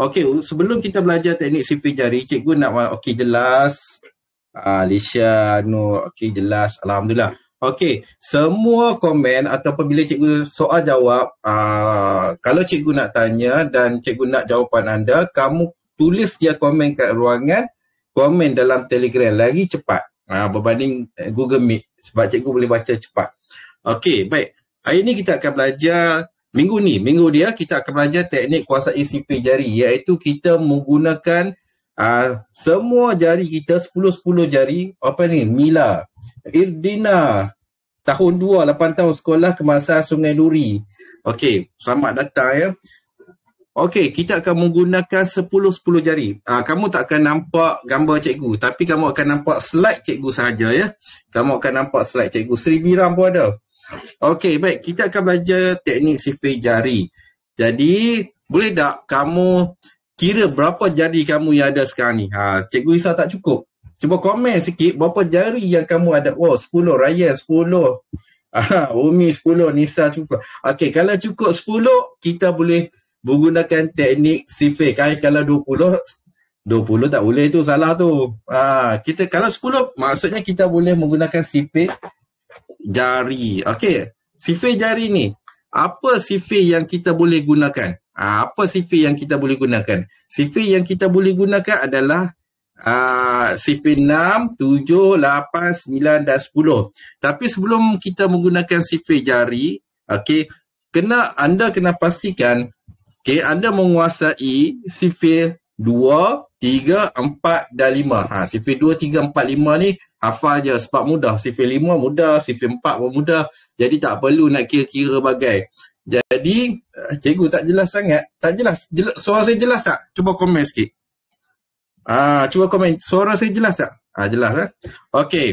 Okey, sebelum kita belajar teknik sipi jari, cikgu nak okey jelas. Ah, Alicia, Nur, okey jelas. Alhamdulillah. Okey, semua komen ataupun bila cikgu soal jawab, aa, ah, kalau cikgu nak tanya dan cikgu nak jawapan anda, kamu tulis dia komen kat ruangan, komen dalam telegram lagi cepat aa, ah, berbanding eh, Google Meet sebab cikgu boleh baca cepat. Okey, baik. Hari ini kita akan belajar Minggu ni, minggu dia kita akan belajar teknik kuasa CP jari iaitu kita menggunakan uh, semua jari kita 10-10 jari apa ni Mila, Irdina tahun 2, 8 tahun sekolah kemasa Sungai Duri. Okey, selamat datang ya. Okey, kita akan menggunakan 10-10 jari. Uh, kamu tak akan nampak gambar cikgu tapi kamu akan nampak slide cikgu sahaja ya. Kamu akan nampak slide cikgu. Sri Biram pun ada. Okey, baik. Kita akan belajar teknik sifir jari. Jadi, boleh tak kamu kira berapa jari kamu yang ada sekarang ni? Ha, Cikgu Isa tak cukup. Cuba komen sikit berapa jari yang kamu ada. Oh, 10. Ryan, 10. ha Umi sepuluh Nisa cukup. Okey, kalau cukup sepuluh kita boleh menggunakan teknik sifir. Kan? Kalau dua 20, 20 tak boleh tu, salah tu. Ha, kita Kalau 10, maksudnya kita boleh menggunakan sifir jari. Okey, sifir jari ni apa sifir yang kita boleh gunakan? Ha, apa sifir yang kita boleh gunakan? Sifir yang kita boleh gunakan adalah uh, sifir 6, 7, 8, 9 dan 10. Tapi sebelum kita menggunakan sifir jari, okey, kena anda kena pastikan okey anda menguasai sifir tiga, empat dan lima. Ha, sifir dua, tiga, empat, lima ni hafal je sebab mudah. Sifir lima mudah, sifir empat pun mudah. Jadi tak perlu nak kira-kira bagai. Jadi, eh, cikgu tak jelas sangat. Tak jelas. Jel- suara saya jelas tak? Cuba komen sikit. Ah, ha, cuba komen. Suara saya jelas tak? Ah, ha, jelas eh. Okey.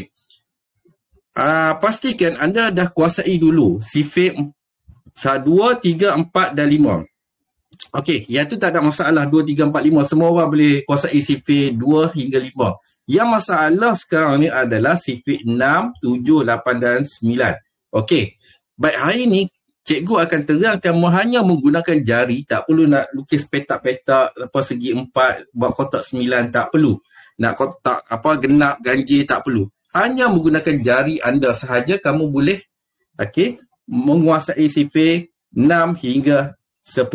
Ah, ha, pastikan anda dah kuasai dulu sifir 2, 3, 4 dan Okey, yang tu tak ada masalah 2, 3, 4, 5. Semua orang boleh kuasai sifir 2 hingga 5. Yang masalah sekarang ni adalah sifir 6, 7, 8 dan 9. Okey, baik hari ni cikgu akan terangkan hanya menggunakan jari, tak perlu nak lukis petak-petak apa segi 4, buat kotak 9, tak perlu. Nak kotak apa genap, ganjil, tak perlu. Hanya menggunakan jari anda sahaja kamu boleh okey menguasai sifir 6 hingga 10.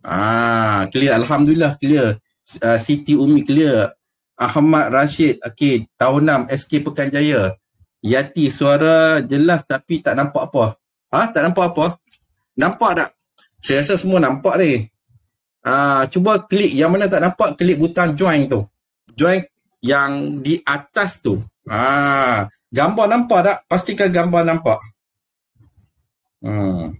Ah, clear. Alhamdulillah clear. Uh, Siti Umi clear. Ahmad Rashid, Okay. tahun 6 SK Pekan Jaya. Yati suara jelas tapi tak nampak apa. Ha, tak nampak apa? Nampak tak? Saya rasa semua nampak ni. Ah, uh, cuba klik yang mana tak nampak klik butang join tu. Join yang di atas tu. Ah, uh, gambar nampak tak? Pastikan gambar nampak. Hmm.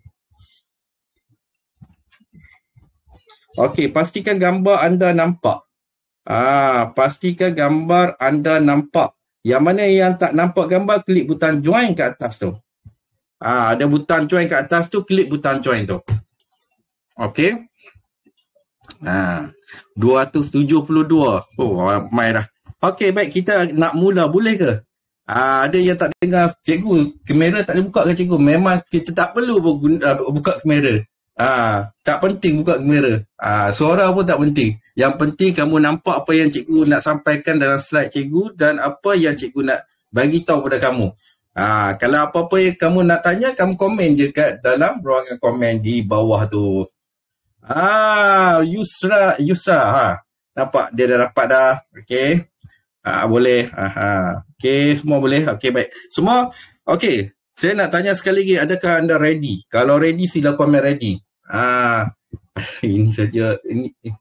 Okey, pastikan gambar anda nampak. Ah, pastikan gambar anda nampak. Yang mana yang tak nampak gambar, klik butang join kat atas tu. Ah, ada butang join kat atas tu, klik butang join tu. Okey. Ah, 272. Oh, ramai dah. Okey, baik kita nak mula boleh ke? Ah, ada yang tak dengar cikgu, kamera tak dibuka ke cikgu? Memang kita tak perlu buka kamera. Ah, tak penting buka kamera. Ah, suara pun tak penting. Yang penting kamu nampak apa yang cikgu nak sampaikan dalam slide cikgu dan apa yang cikgu nak bagi tahu kepada kamu. Ah, kalau apa-apa yang kamu nak tanya, kamu komen je kat dalam ruangan komen di bawah tu. Ah, Yusra, Yusra. Ha. Nampak dia dah dapat dah. Okay, Ah, boleh. Aha. okay semua boleh. okay baik. Semua Okay, Saya nak tanya sekali lagi, adakah anda ready? Kalau ready, sila komen ready. Ah, ini saja ini. Eh.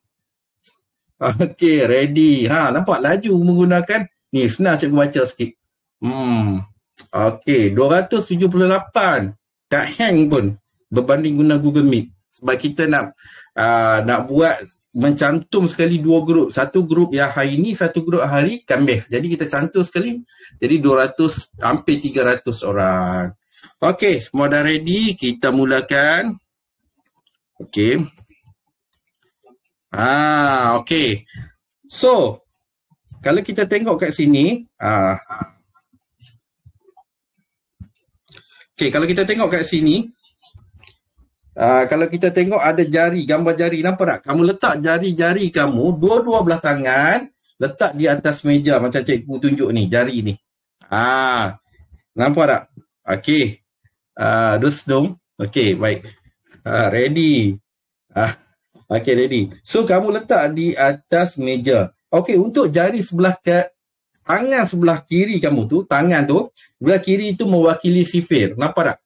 Ah, okey, ready. Ha, nampak laju menggunakan. Ni senang cikgu baca sikit. Hmm. Okey, 278. Tak hang pun berbanding guna Google Meet. Sebab kita nak uh, nak buat mencantum sekali dua grup. Satu grup yang hari ni, satu grup hari Khamis. Jadi kita cantum sekali. Jadi 200 hampir 300 orang. Okey, semua dah ready. Kita mulakan. Okay. Ah, okay. So, kalau kita tengok kat sini, ah. Okey, kalau kita tengok kat sini, ah, kalau kita tengok ada jari, gambar jari nampak tak? Kamu letak jari-jari kamu dua-dua belah tangan letak di atas meja macam cikgu tunjuk ni, jari ni. Ah. Nampak tak? Okay. Ah, uh, dusdung. Okey, baik. Ha, ready. Ha, okay, ready. So, kamu letak di atas meja. Okay, untuk jari sebelah kat tangan sebelah kiri kamu tu, tangan tu, sebelah kiri tu mewakili sifir. Nampak tak?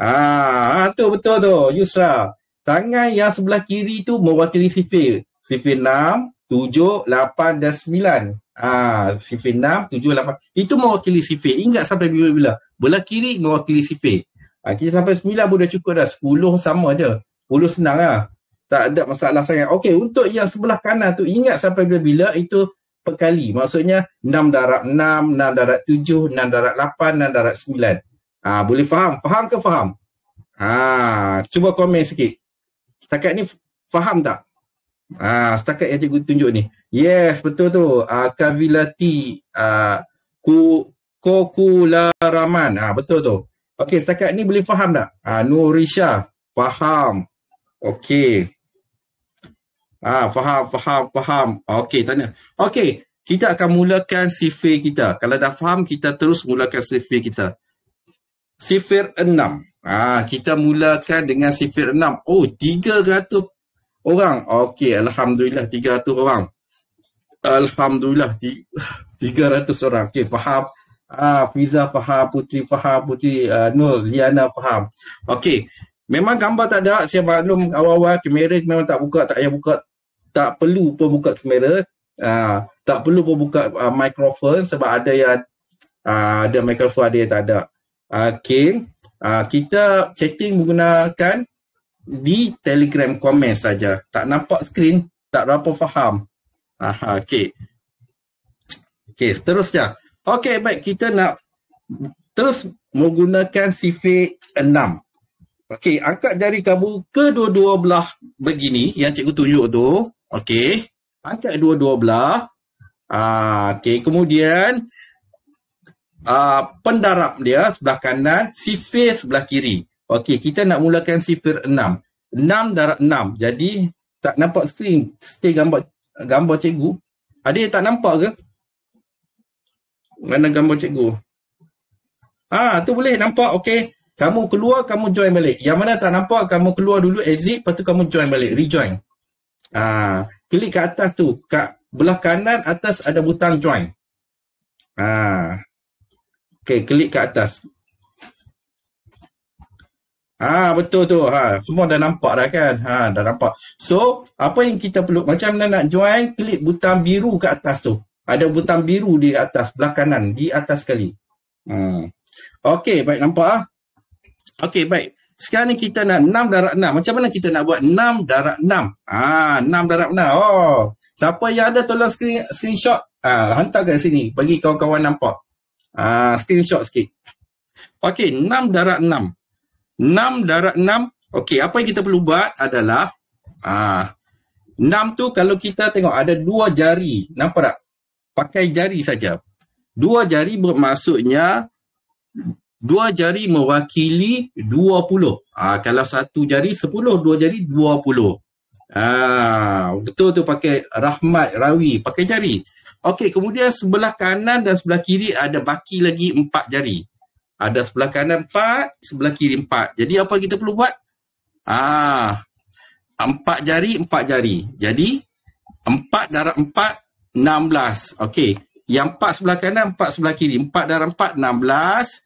Ah, ha, tu betul tu, Yusra. Tangan yang sebelah kiri tu mewakili sifir. Sifir 6, 7, 8 dan 9. Ah, sifir 6, 7, 8. Itu mewakili sifir. Ingat sampai bila-bila. Belah kiri mewakili sifir. Ha, kita sampai sembilan pun dah cukup dah. Sepuluh sama je. Sepuluh senang lah. Tak ada masalah sangat. Okey, untuk yang sebelah kanan tu, ingat sampai bila-bila itu perkali. Maksudnya, enam darab enam, enam darab tujuh, enam darab lapan, enam darab sembilan. Ha, boleh faham? Faham ke faham? Ha, cuba komen sikit. Setakat ni faham tak? Ha, setakat yang cikgu tunjuk ni. Yes, betul tu. Ha, kavilati ha, ah, ku, kokula raman. Ha, betul tu. Okey, setakat ni boleh faham tak? Ah, Nur Risha, faham. Okey. Ah, faham, faham, faham. Ah, okey, tanya. Okey, kita akan mulakan sifir kita. Kalau dah faham, kita terus mulakan sifir kita. Sifir enam. Ah, kita mulakan dengan sifir enam. Oh, tiga ratus orang. Okey, alhamdulillah tiga ratus orang. Alhamdulillah tiga ratus orang. Okey, faham. Ah, Fiza faham, Putri faham, Putri uh, Nur, Liana faham. Okey. Memang gambar tak ada, saya maklum awal-awal kamera memang tak buka, tak payah buka, tak perlu pun buka kamera. Ah, tak perlu pun buka uh, ah, mikrofon sebab ada yang uh, ada mikrofon ada yang tak ada. Okey. Uh, kita chatting menggunakan di Telegram komen saja. Tak nampak skrin, tak berapa faham. Aha, okey. Okey, seterusnya. Okay. Okey, baik. Kita nak terus menggunakan sifir enam. Okey, angkat jari kamu ke dua-dua belah begini yang cikgu tunjuk tu. Okey, angkat dua-dua belah. Ah, Okey, kemudian ah, pendarap dia sebelah kanan, sifir sebelah kiri. Okey, kita nak mulakan sifir enam. Enam darab enam. Jadi, tak nampak screen Stay gambar gambar cikgu. Ada yang tak nampak ke? Mana gambar cikgu? Ah, tu boleh nampak okey. Kamu keluar, kamu join balik. Yang mana tak nampak, kamu keluar dulu, exit, lepas tu kamu join balik, rejoin. Ah, klik kat atas tu, kat belah kanan atas ada butang join. Ah. Okey, klik kat atas. Ah betul tu. Ha semua dah nampak dah kan? Ha dah nampak. So, apa yang kita perlu macam mana nak join klik butang biru kat atas tu ada butang biru di atas belakangan di atas sekali. Hmm. Okey, baik nampak ah. Okey, baik. Sekarang ni kita nak 6 darab 6. Macam mana kita nak buat 6 darab 6? Ah, 6 darab 6. Oh. Siapa yang ada tolong screen, screenshot ah hantar kat sini bagi kawan-kawan nampak. Ah, screenshot sikit. Okey, 6 darab 6. 6 darab 6. Okey, apa yang kita perlu buat adalah ah 6 tu kalau kita tengok ada dua jari, nampak tak? pakai jari saja. Dua jari bermaksudnya dua jari mewakili dua puluh. Ha, kalau satu jari sepuluh, dua jari dua puluh. Ha, betul tu pakai rahmat rawi, pakai jari. Okey, kemudian sebelah kanan dan sebelah kiri ada baki lagi empat jari. Ada sebelah kanan empat, sebelah kiri empat. Jadi apa kita perlu buat? Ah, empat jari, empat jari. Jadi empat darab empat, 16. Okey. Yang empat sebelah kanan, empat sebelah kiri. 4 darab 4, 16.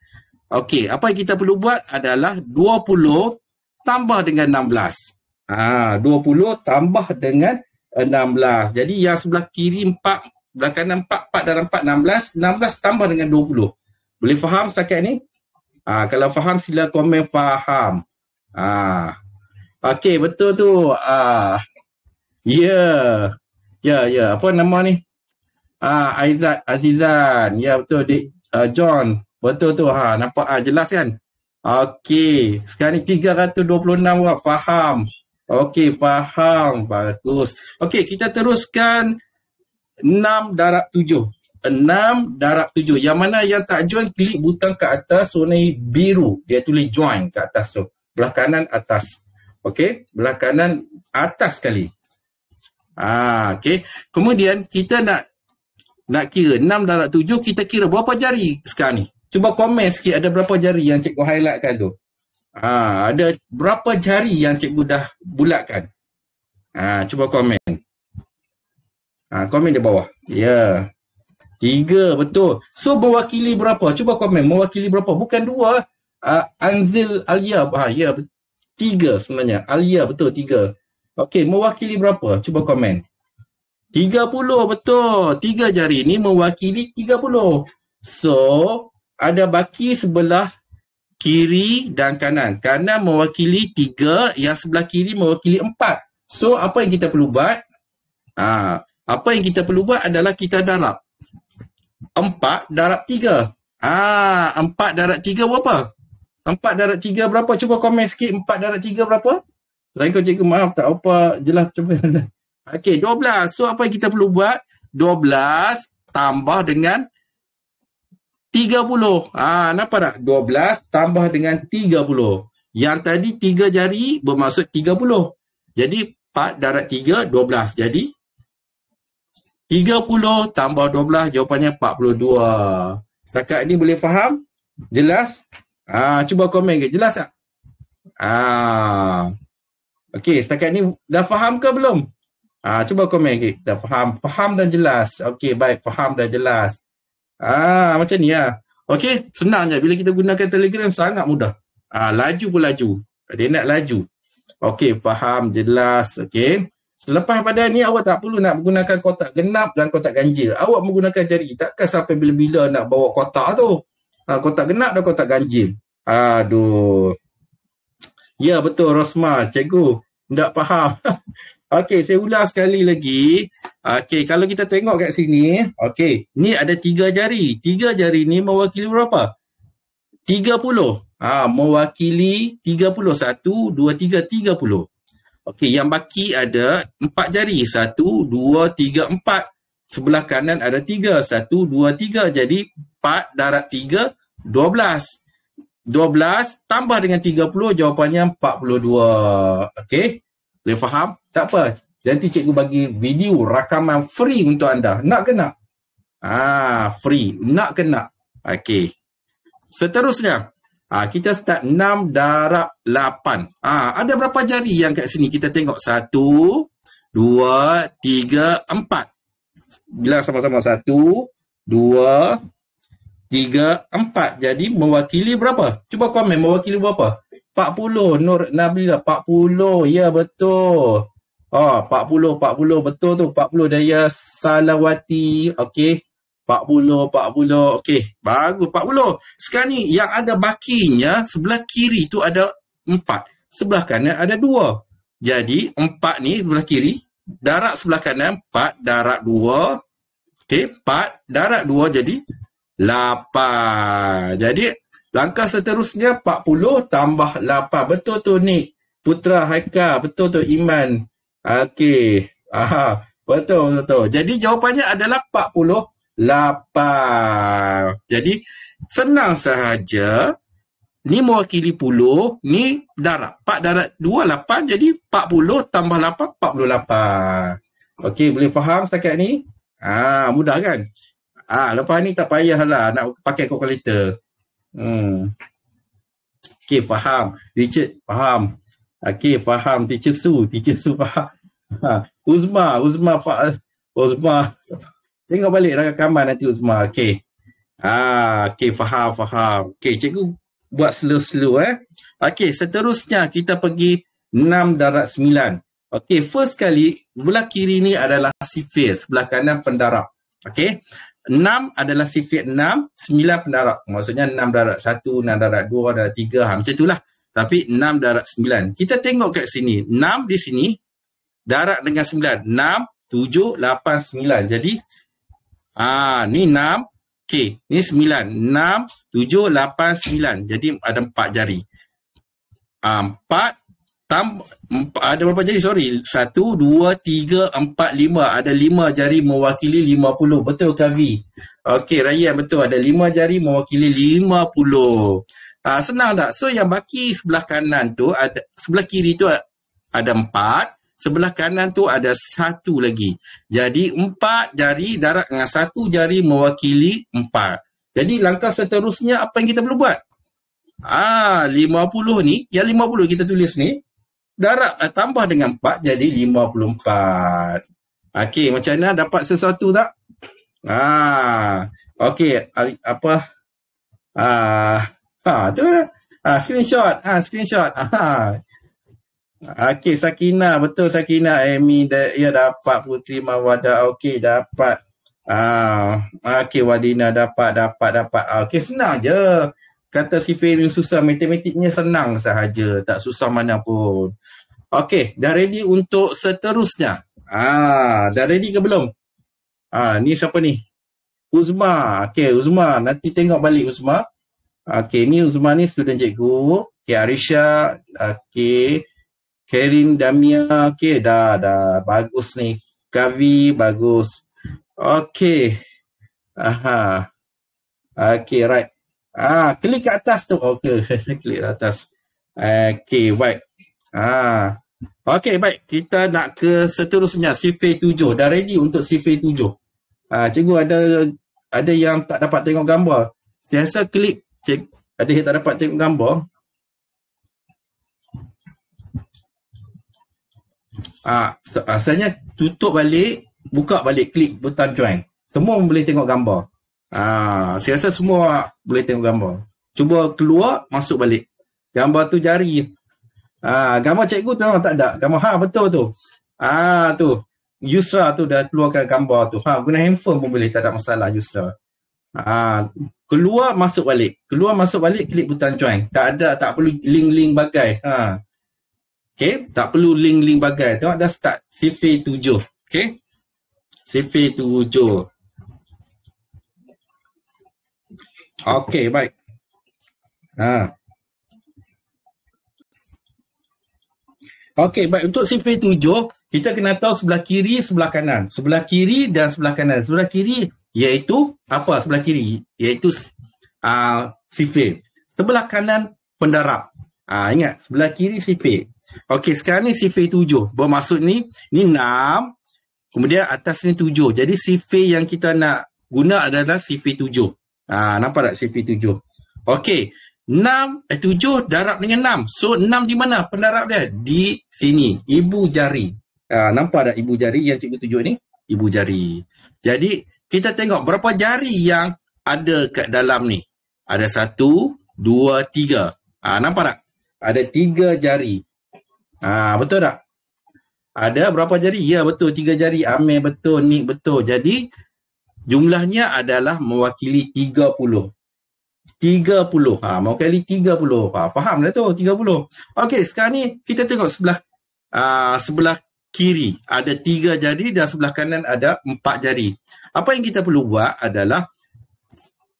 Okey. Apa yang kita perlu buat adalah 20 tambah dengan 16. Ah, 20 tambah dengan 16. Jadi yang sebelah kiri empat sebelah kanan 4, empat darab 4, 16. 16 tambah dengan 20. Boleh faham setakat ni? Ah, kalau faham sila komen faham. Ah. Okey, betul tu. Ah. Ya. Yeah. Ya, ya. Apa nama ni? Ah, Aizat Azizan. Ya, betul. Dik, uh, John. Betul tu. Ha, nampak ah, jelas kan? Okey. Sekarang ni 326 orang. Faham. Okey, faham. Bagus. Okey, kita teruskan 6 darab 7. 6 darab 7. Yang mana yang tak join, klik butang ke atas, warna biru. Dia tulis join ke atas tu. Belah kanan atas. Okay, belah kanan atas sekali. Ah, okay. Kemudian kita nak nak kira 6 darab 7 kita kira berapa jari sekarang ni? Cuba komen sikit ada berapa jari yang cikgu highlightkan tu. Ha, ada berapa jari yang cikgu dah bulatkan? Ha, cuba komen. Ah komen di bawah. Ya. Yeah. Tiga, betul. So, mewakili berapa? Cuba komen. Mewakili berapa? Bukan dua. Uh, Anzil Alia. Ha, ya. Tiga sebenarnya. Alia, betul. Tiga. Okey, mewakili berapa? Cuba komen. 30 betul. Tiga jari ni mewakili 30. So, ada baki sebelah kiri dan kanan. Kanan mewakili 3, yang sebelah kiri mewakili 4. So, apa yang kita perlu buat? Ha, apa yang kita perlu buat adalah kita darab. 4 darab 3. Ah, ha, 4 darab 3 berapa? 4 darab 3 berapa? Cuba komen sikit 4 darab 3 berapa? Selain kau cakap maaf tak apa, jelas macam mana. Okey, 12. So apa yang kita perlu buat? 12 tambah dengan 30. Ha, nampak tak? 12 tambah dengan 30. Yang tadi 3 jari bermaksud 30. Jadi 4 darat 3, 12. Jadi 30 tambah 12 jawapannya 42. Setakat ni boleh faham? Jelas? Ah, ha, cuba komen ke. Jelas tak? Ah. Ha. Okey, setakat ni dah faham ke belum? Ah ha, cuba komen okay. Dah faham, faham dan jelas. Okey, baik, faham dan jelas. Ah ha, macam ni lah. Okey, senang je bila kita gunakan Telegram sangat mudah. Ah ha, laju pun laju. Dia nak laju. Okey, faham jelas. Okey. Selepas pada ni awak tak perlu nak menggunakan kotak genap dan kotak ganjil. Awak menggunakan jari. Takkan sampai bila-bila nak bawa kotak tu. Ha, kotak genap dan kotak ganjil. Aduh. Ya betul Rosma, cikgu. Tak faham. okey, saya ulas sekali lagi. Okey, kalau kita tengok kat sini, okey, ni ada tiga jari. Tiga jari ni mewakili berapa? Tiga puluh. Ha, mewakili tiga puluh satu, dua tiga tiga puluh. Okey, yang baki ada empat jari. Satu, dua, tiga, empat. Sebelah kanan ada tiga. Satu, dua, tiga. Jadi 4 darat 3, 12. 12. 12 tambah dengan 30 jawapannya 42. Okey. Boleh faham? Tak apa. Nanti cikgu bagi video rakaman free untuk anda. Nak kena? Ah, free. Nak kena? Okey. Seterusnya, ah, kita start 6 darab 8. Ah, ada berapa jari yang kat sini? Kita tengok 1 2 3 4. Bilang sama-sama 1 2 tiga, empat. Jadi mewakili berapa? Cuba komen mewakili berapa? 40 Nur Nabilah 40 ya betul. oh Ha oh, 40 40 betul tu 40 Daya Salawati okey. 40 40 okey. Bagus 40. Sekarang ni yang ada bakinya sebelah kiri tu ada empat Sebelah kanan ada dua Jadi empat ni sebelah kiri darab sebelah kanan empat darab dua okey empat darab dua jadi 8. Jadi langkah seterusnya 40 tambah 8. Betul tu Nick. Putra Haika. Betul tu Iman. Okey. Aha. Betul, betul, betul. Jadi jawapannya adalah lapan. Jadi senang sahaja. Ni mewakili puluh, ni darat. Pak darat dua lapan, jadi empat puluh tambah lapan, empat puluh lapan. Okey, boleh faham setakat ni? Ah, mudah kan? Ah, lepas ni tak lah nak pakai calculator. Hmm. Okay, faham. Richard, faham. Okay, faham. Teacher Su, Teacher Su faham. Ha. Uzma, Uzma, fa- Uzma. Tengok balik rakaman nanti Uzma. Okay. Ah, ha, okay, faham, faham. Okay, cikgu buat slow-slow eh. Okay, seterusnya kita pergi 6 darat 9. Okay, first kali, belah kiri ni adalah sifir, sebelah kanan pendarap. Okay, enam adalah sifat enam, sembilan pendarat. Maksudnya enam darat satu, enam darat dua, enam darat tiga. Ha, macam itulah. Tapi enam darat sembilan. Kita tengok kat sini. Enam di sini, darat dengan sembilan. Enam, tujuh, lapan, sembilan. Jadi, ha, ni enam. Okey, ni sembilan. Enam, tujuh, lapan, sembilan. Jadi ada empat jari. Ha, empat, tam, ada berapa jari sorry satu dua tiga empat lima ada lima jari mewakili lima puluh betul Kavi okey Rayyan betul ada lima jari mewakili lima puluh ha, senang tak so yang baki sebelah kanan tu ada sebelah kiri tu ada empat sebelah kanan tu ada satu lagi jadi empat jari darat dengan satu jari mewakili empat jadi langkah seterusnya apa yang kita perlu buat Ah, lima puluh ni, yang puluh kita tulis ni, darab uh, tambah dengan 4 jadi 54. Okey, macam mana dapat sesuatu tak? Ha. Ah, Okey, apa? Ha, ah, ah, tu lah. Ah, screenshot. Ha, ah, screenshot. Ah, ha. Ah. Okey, Sakina. Betul Sakina. Amy, da, ya dapat. Putri Mawada. Okey, dapat. Ah, Okey, Wadina dapat, dapat, dapat. Ah, okey, senang je kata si Ferry susah matematiknya senang sahaja tak susah mana pun okey dah ready untuk seterusnya ah dah ready ke belum ah ni siapa ni Uzma okey Uzma nanti tengok balik Uzma okey ni Uzma ni student cikgu okey Arisha okey Karin Damia okey dah dah bagus ni Kavi bagus okey aha okey right Ah, klik ke atas tu. Okey, klik atas. Okey, baik. Ah. Okey, baik. Kita nak ke seterusnya CV7. Dah ready untuk CV7. Ah, cikgu ada ada yang tak dapat tengok gambar. Saya rasa klik cik ada yang tak dapat tengok gambar. Ah, asalnya ah, tutup balik, buka balik, klik butang join. Semua boleh tengok gambar. Ah, saya rasa semua boleh tengok gambar. Cuba keluar, masuk balik. Gambar tu jari. Ah, gambar cikgu tu tak ada. Gambar ha betul tu. Ah, tu. Yusra tu dah keluarkan gambar tu. Ha, guna handphone pun boleh tak ada masalah Yusra. Ah, keluar masuk balik. Keluar masuk balik klik butang join. Tak ada tak perlu link-link bagai. Ha. Okay, tak perlu link-link bagai. Tengok dah start CV 7. Okay. CV 7. Okey, baik. Ha. Okey, baik. Untuk sifir tujuh, kita kena tahu sebelah kiri, sebelah kanan. Sebelah kiri dan sebelah kanan. Sebelah kiri iaitu apa sebelah kiri? Iaitu uh, ah, sifir. Sebelah kanan, pendarap. Ah uh, ingat, sebelah kiri sifir. Okey, sekarang ni sifir tujuh. Bermaksud ni, ni enam. Kemudian atas ni tujuh. Jadi sifir yang kita nak guna adalah sifir tujuh. Ah nampak tak CP7? Okey. 6 eh 7 darab dengan 6. So 6 di mana pendarab dia? Di sini, ibu jari. Ah nampak tak ibu jari yang cikgu tujuh ni? Ibu jari. Jadi kita tengok berapa jari yang ada kat dalam ni. Ada 1 2 3. Ah nampak tak? Ada 3 jari. Ah betul tak? Ada berapa jari? Ya betul tiga jari. Amir betul, Nik betul. Jadi jumlahnya adalah mewakili 30. 30. Ha, mau kali 30. Ha, faham dah tu 30. Okey, sekarang ni kita tengok sebelah aa, ha, sebelah kiri ada 3 jari dan sebelah kanan ada 4 jari. Apa yang kita perlu buat adalah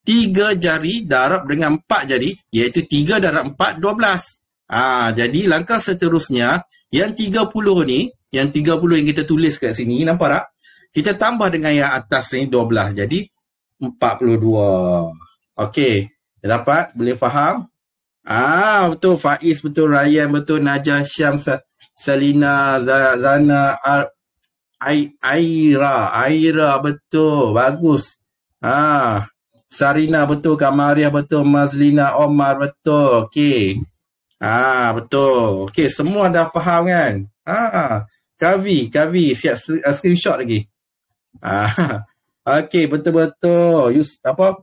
3 jari darab dengan 4 jari iaitu 3 darab 4, 12. Aa, jadi langkah seterusnya yang 30 ni, yang 30 yang kita tulis kat sini, nampak tak? Kita tambah dengan yang atas ni 12 jadi 42. Okey, dapat? Boleh faham? Ah betul Faiz betul Ryan betul Najah Syam Salina, Zana Ar Aira Aira betul bagus. Ah Sarina betul Kamaria betul Mazlina Omar betul. Okey. Ah betul. Okey semua dah faham kan? Ah Kavi Kavi siap screenshot lagi. Ah. Okey, betul-betul. You, apa?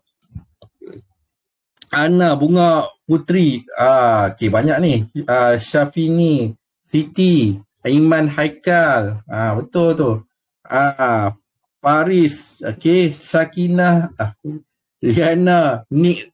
Ana Bunga Putri. Ah, okey banyak ni. Ah, Syafini, Siti, Iman Haikal. Ah, betul tu. Ah, Paris, okey, Sakinah, ah, Liana, Nik,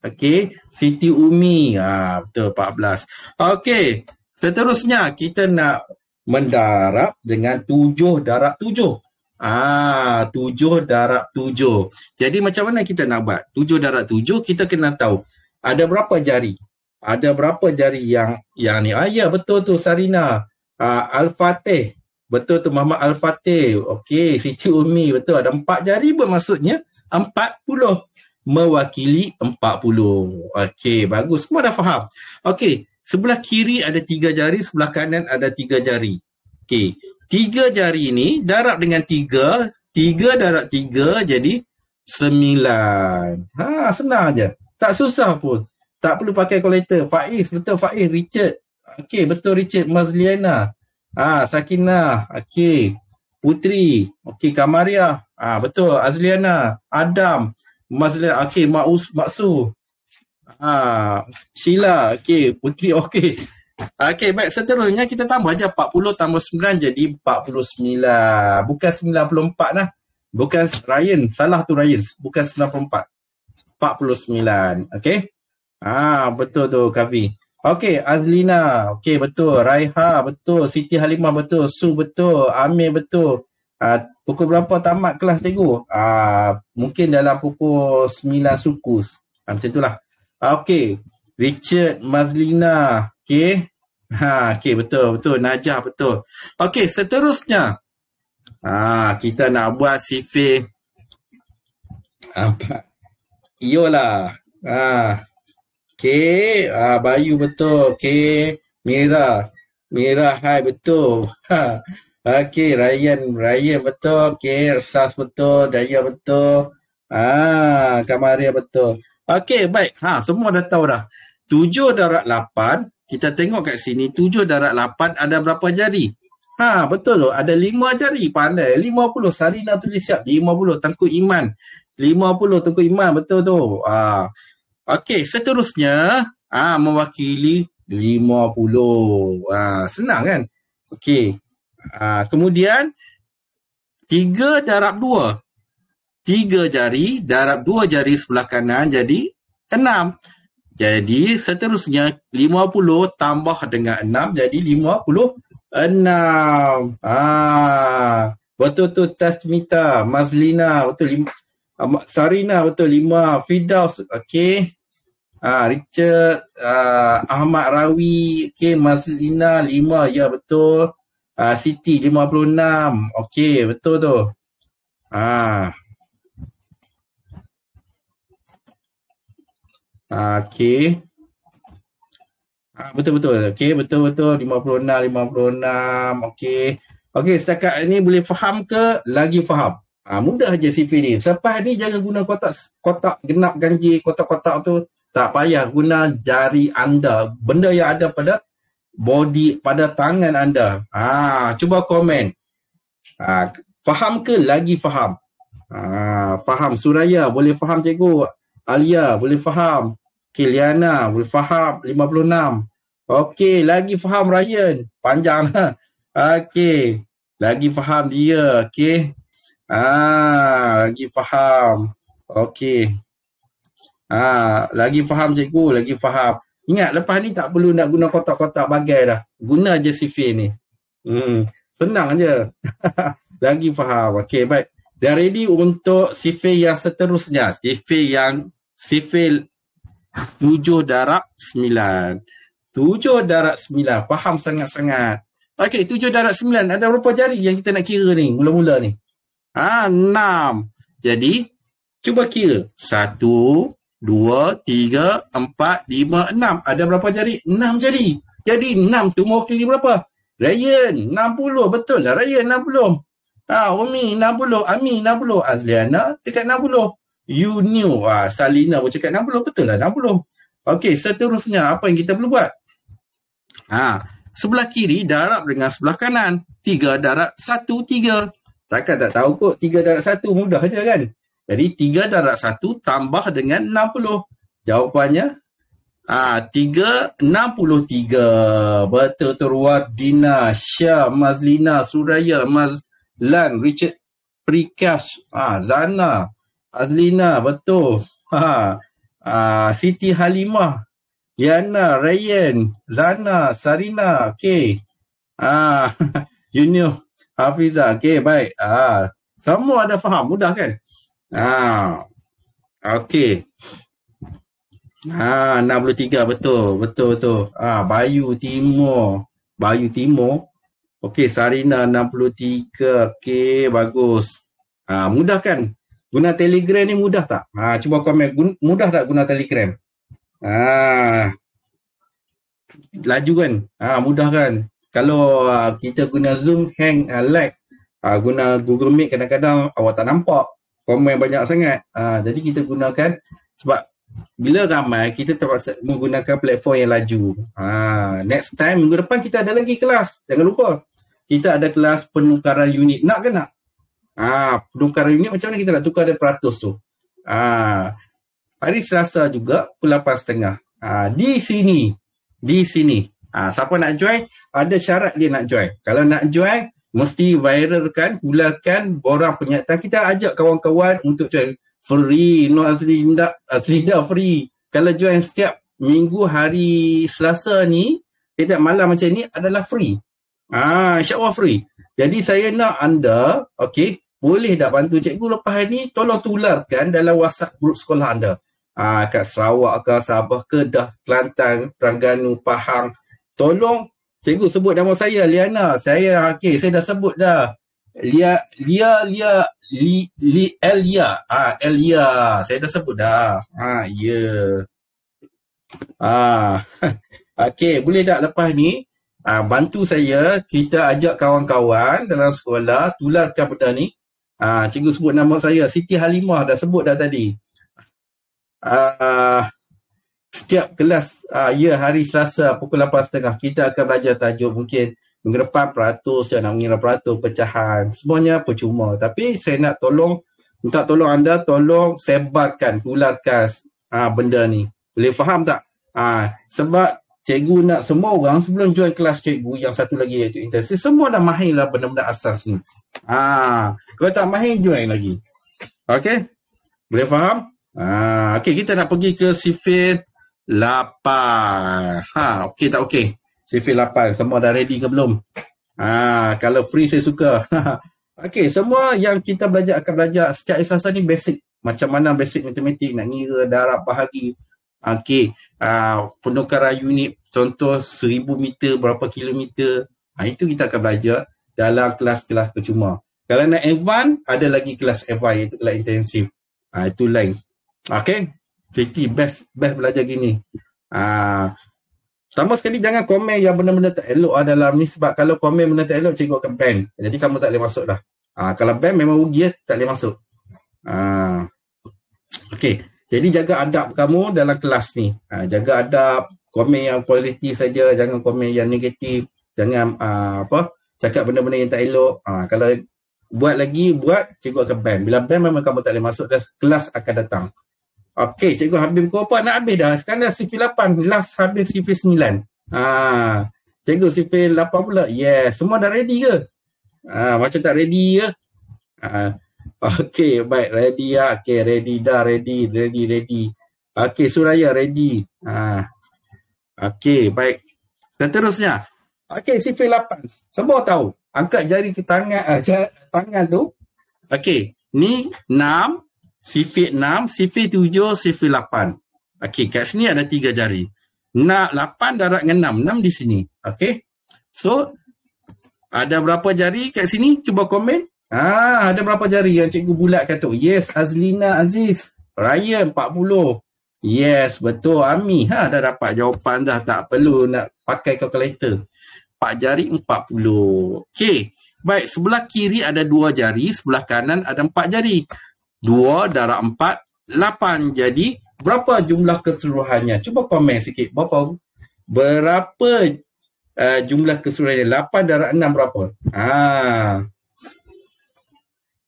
okey, Siti Umi. Ah, betul 14. Okey, seterusnya kita nak mendarat dengan tujuh darat tujuh. Ah, tujuh darab tujuh. Jadi macam mana kita nak buat? Tujuh darab tujuh, kita kena tahu ada berapa jari. Ada berapa jari yang yang ni. Ah, ya, betul tu Sarina. Ah, Al-Fatih. Betul tu Muhammad Al-Fatih. Okey, Siti Umi. Betul, ada empat jari pun maksudnya. Empat puluh. Mewakili empat puluh. Okey, bagus. Semua dah faham. Okey, sebelah kiri ada tiga jari, sebelah kanan ada tiga jari. Okey, tiga jari ni darab dengan tiga, tiga darab tiga jadi sembilan. Ha, senang aja. Tak susah pun. Tak perlu pakai kolektor. Faiz, betul Faiz. Richard. Okey, betul Richard. Mazliana. Ha, Sakina. Okey. Putri. Okey, Kamaria. Ha, betul. Azliana. Adam. Mazliana. Okey, Mak Maksu. Ha, Sheila. Okey, Putri. Okey. Okay, baik. Seterusnya kita tambah je 40 tambah 9 jadi 49. Bukan 94 lah. Bukan Ryan. Salah tu Ryan. Bukan 94. 49. Okay. Ah betul tu Kavi. Okay, Azlina. Okay, betul. Raiha, betul. Siti Halimah, betul. Su, betul. Amir, betul. Ah, pukul berapa tamat kelas cikgu? Ah, mungkin dalam pukul 9 suku. Ah, macam itulah. Okay. Richard, Mazlina, Okay. Ha, okay, betul, betul. Najah, betul. Okay, seterusnya. Ha, kita nak buat sifir. Apa? Yolah. Ha. Okay, ha, Bayu betul. Okay, Mira. Mira, hai, betul. Ha. Okay, Ryan, Ryan betul. Okay, Rsas betul. Daya betul. Ah, ha, Kamaria betul. Okay, baik. Ha, semua dah tahu dah. 7 darat 8, kita tengok kat sini tujuh darat lapan ada berapa jari? Ha betul loh ada lima jari pandai lima 50 Sarina tulis siap puluh Tengku Iman lima puluh Tengku Iman betul tu. Ha. Okey seterusnya ah ha, mewakili 50. Ha senang kan? Okey. Ha kemudian tiga darab dua tiga jari darab dua jari sebelah kanan jadi enam. Jadi seterusnya 50 tambah dengan 6 jadi 56. Ha. Betul tu Tasmita, Mazlina, betul lima, ah, Sarina betul lima, Fidaus, okey. Ha, Richard, uh, Ahmad Rawi, okey, Mazlina lima, ya betul. Uh, Siti lima puluh enam, okey, betul tu. Ah. Okay. Ah, ah, betul-betul. Okay, betul-betul. 56, 56. Okay. Okay, setakat ini boleh faham ke? Lagi faham. Ah, mudah aja CV ni. Selepas ni jangan guna kotak kotak genap ganji kotak-kotak tu. Tak payah guna jari anda. Benda yang ada pada body, pada tangan anda. Ah, cuba komen. Ah, faham ke? Lagi faham. Ah, faham. Suraya, boleh faham cikgu. Alia, boleh faham. Okay, Liana boleh faham 56. Okay, lagi faham Ryan. Panjang lah. Okay, lagi faham dia. Okay. Ah, lagi faham. Okay. Ah, lagi faham cikgu, lagi faham. Ingat lepas ni tak perlu nak guna kotak-kotak bagai dah. Guna je sifir ni. Hmm, senang je. lagi faham. Okay, baik. Dah ready untuk sifir yang seterusnya. Sifir yang sifir Tujuh darab sembilan. Tujuh darab sembilan. Faham sangat-sangat. Okey, tujuh darab sembilan. Ada berapa jari yang kita nak kira ni? Mula-mula ni. Ha, enam. Jadi, cuba kira. Satu, dua, tiga, empat, lima, enam. Ada berapa jari? Enam jari. Jadi, enam tu mau kiri berapa? Ryan, enam puluh. Betul lah, Ryan, enam puluh. Ha, Umi, enam puluh. Ami, enam puluh. Azliana, dekat enam puluh you knew ah uh, Salina pun cakap 60 betul lah 60. Okey, seterusnya apa yang kita perlu buat? Ha, sebelah kiri darab dengan sebelah kanan. 3 darab 1 3. Takkan tak tahu kot 3 darab 1 mudah aja kan. Jadi 3 darab 1 tambah dengan 60. Jawapannya ah ha, 3 63. Betul teruar Dina, Syah, Mazlina, Suraya, Mazlan, Richard, Prikash, ah Zana. Azlina betul. Ha. Ha. Siti Halimah, Yana, Rayyan, Zana, Sarina, okey. Ah, ha. Junior, Hafiza, okey, baik. Ah, ha. semua ada faham, mudah kan? Ah. Ha. Okey. Ha, ah, 63 betul, betul betul. Ah, ha, Bayu Timur. Bayu Timur. Okey, Sarina 63. Okey, bagus. Ah, ha, mudah kan? Guna Telegram ni mudah tak? Ha, cuba komen. Mudah tak guna Telegram? Ha, laju kan? Ha, mudah kan? Kalau uh, kita guna Zoom, hang, uh, lag. Uh, guna Google Meet kadang-kadang awak tak nampak. Komen banyak sangat. Uh, jadi kita gunakan sebab bila ramai kita terpaksa menggunakan platform yang laju. Ha, next time minggu depan kita ada lagi kelas. Jangan lupa. Kita ada kelas penukaran unit. Nak ke nak? Ah, penukaran unit macam mana kita nak tukar dari peratus tu? Ah, hari Selasa juga pelapan setengah. Ah, di sini, di sini. Ah, siapa nak join? Ada syarat dia nak join. Kalau nak join, mesti viralkan, hularkan borang penyertaan. Kita ajak kawan-kawan untuk join. Free, no asli tidak, asli tidak free. Kalau join setiap minggu hari Selasa ni, setiap malam macam ni adalah free. Ah, insyaAllah free. Jadi saya nak anda, okay, boleh dah bantu cikgu lepas ni tolong tularkan dalam WhatsApp grup sekolah anda. Ah ha, kat Sarawak ke Sabah ke dah Kelantan, Terengganu, Pahang. Tolong cikgu sebut nama saya Liana. Saya okay, saya dah sebut dah. Lia Lia Lia Li, Li Elia. Ah ha, Elia, saya dah sebut dah. Ha ya. Yeah. Ha. okey, boleh tak lepas ni Ha, bantu saya, kita ajak kawan-kawan dalam sekolah, tularkan benda ni Ah, cikgu sebut nama saya Siti Halimah dah sebut dah tadi. Uh, setiap kelas uh, ya hari Selasa pukul 8.30 kita akan belajar tajuk mungkin minggu depan peratus jangan mengira peratus pecahan semuanya percuma tapi saya nak tolong minta tolong anda tolong sebarkan ularkan uh, benda ni boleh faham tak uh, sebab cikgu nak semua orang sebelum join kelas cikgu yang satu lagi iaitu intensif semua dah mahir lah benda-benda asas ni. Ha, kalau tak mahir join lagi. Okey. Boleh faham? Ha, okey kita nak pergi ke sifir 8. Ha, okey tak okey. Sifir 8 semua dah ready ke belum? Ha, kalau free saya suka. okey, semua yang kita belajar akan belajar secara asas ni basic. Macam mana basic matematik nak ngira, darab, bahagi, Okay, uh, ah, penukaran unit contoh seribu meter berapa kilometer uh, itu kita akan belajar dalam kelas-kelas percuma kalau nak advance ada lagi kelas advance iaitu kelas intensif uh, itu lain Okay, Fikri best best belajar gini uh, Tambah sekali jangan komen yang benar-benar tak elok lah dalam ni sebab kalau komen benar tak elok cikgu akan ban. Jadi kamu tak boleh masuk dah. Ha, kalau ban memang rugi eh, tak boleh masuk. Ha, okay. Jadi jaga adab kamu dalam kelas ni. Ha, jaga adab, komen yang positif saja, jangan komen yang negatif, jangan ha, apa cakap benda-benda yang tak elok. Ha, kalau buat lagi, buat, cikgu akan ban. Bila ban memang kamu tak boleh masuk kelas, kelas akan datang. Okey, cikgu habis pukul apa? Nak habis dah. Sekarang dah sifil 8, last habis sifil 9. Ha, cikgu sifil 8 pula. Yes, yeah, semua dah ready ke? Ha, macam tak ready ke? Ha, Okay, baik. Ready ya. Okay, ready dah. Ready, ready, ready. Okay, Suraya ready. Ha. okay, baik. Dan terusnya, okay, sifir lapan. Semua tahu. Angkat jari ke tangan, uh, tangan tu. Okay, ni enam. Sifir enam, sifir tujuh, sifir lapan. Okay, kat sini ada tiga jari. Nak lapan darat dengan enam. Enam di sini. Okay, So, ada berapa jari kat sini? Cuba komen. Ah, ada berapa jari yang cikgu bulatkan kata, Yes, Azlina Aziz. Raya 40. Yes, betul. Ami. Ha, dah dapat jawapan dah. Tak perlu nak pakai calculator. Pak jari 40. Okey. Baik, sebelah kiri ada dua jari. Sebelah kanan ada empat jari. Dua darab empat, lapan. Jadi, berapa jumlah keseluruhannya? Cuba komen sikit. Berapa? Berapa uh, jumlah keseluruhannya? Lapan darab enam. berapa? Haa. Ah.